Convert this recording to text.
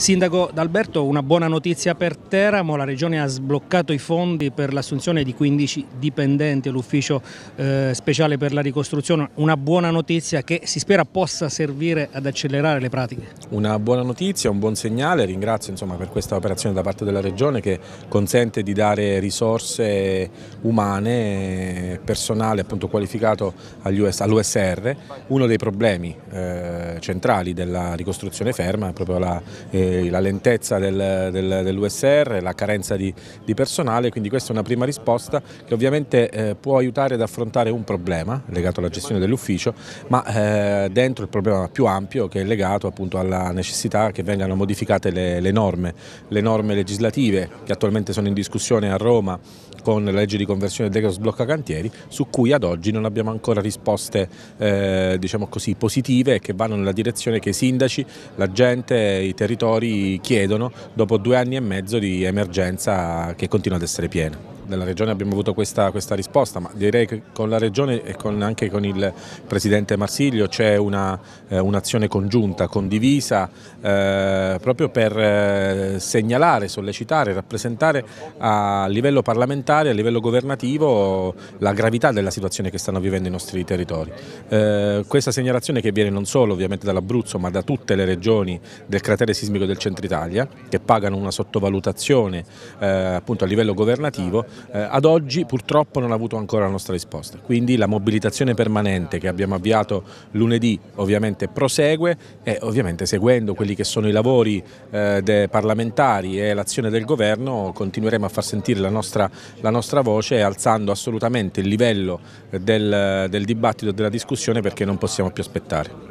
Sindaco D'Alberto, una buona notizia per Teramo, la Regione ha sbloccato i fondi per l'assunzione di 15 dipendenti all'ufficio eh, speciale per la ricostruzione, una buona notizia che si spera possa servire ad accelerare le pratiche. Una buona notizia, un buon segnale, ringrazio insomma, per questa operazione da parte della Regione che consente di dare risorse umane, personale appunto qualificato all'USR, uno dei problemi eh, centrali della ricostruzione ferma è proprio la... Eh, eh, la lentezza del, del, dell'USR, la carenza di, di, personale, quindi questa è una prima risposta che ovviamente eh, può aiutare ad affrontare un problema legato alla gestione dell'ufficio, ma eh, dentro il problema più ampio che è legato appunto alla necessità che vengano modificate le, le norme, le norme legislative che attualmente sono in discussione a Roma con la legge di conversione del decreto sblocca cantieri su cui ad oggi non abbiamo ancora risposte eh, diciamo così, positive che vanno nella direzione che i sindaci, la gente, i territori territori chiedono dopo due anni e mezzo di emergenza che continua ad essere piena della Regione abbiamo avuto questa, questa, risposta, ma direi che con la Regione e con, anche con il Presidente Marsiglio c'è eh, un'azione eh, un congiunta, condivisa, eh, proprio per eh, segnalare, sollecitare, rappresentare a livello parlamentare, a livello governativo la gravità della situazione che stanno vivendo i nostri territori. Eh, questa segnalazione che viene non solo ovviamente dall'Abruzzo, ma da tutte le regioni del cratere sismico del centro Italia, che pagano una sottovalutazione eh, appunto a livello governativo eh, ad oggi purtroppo non ha avuto ancora la nostra risposta, quindi la mobilitazione permanente che abbiamo avviato lunedì ovviamente prosegue e ovviamente seguendo quelli che sono i lavori eh, parlamentari e l'azione del governo continueremo a far sentire la nostra, la nostra voce alzando assolutamente il livello del, del dibattito e della discussione perché non possiamo più aspettare.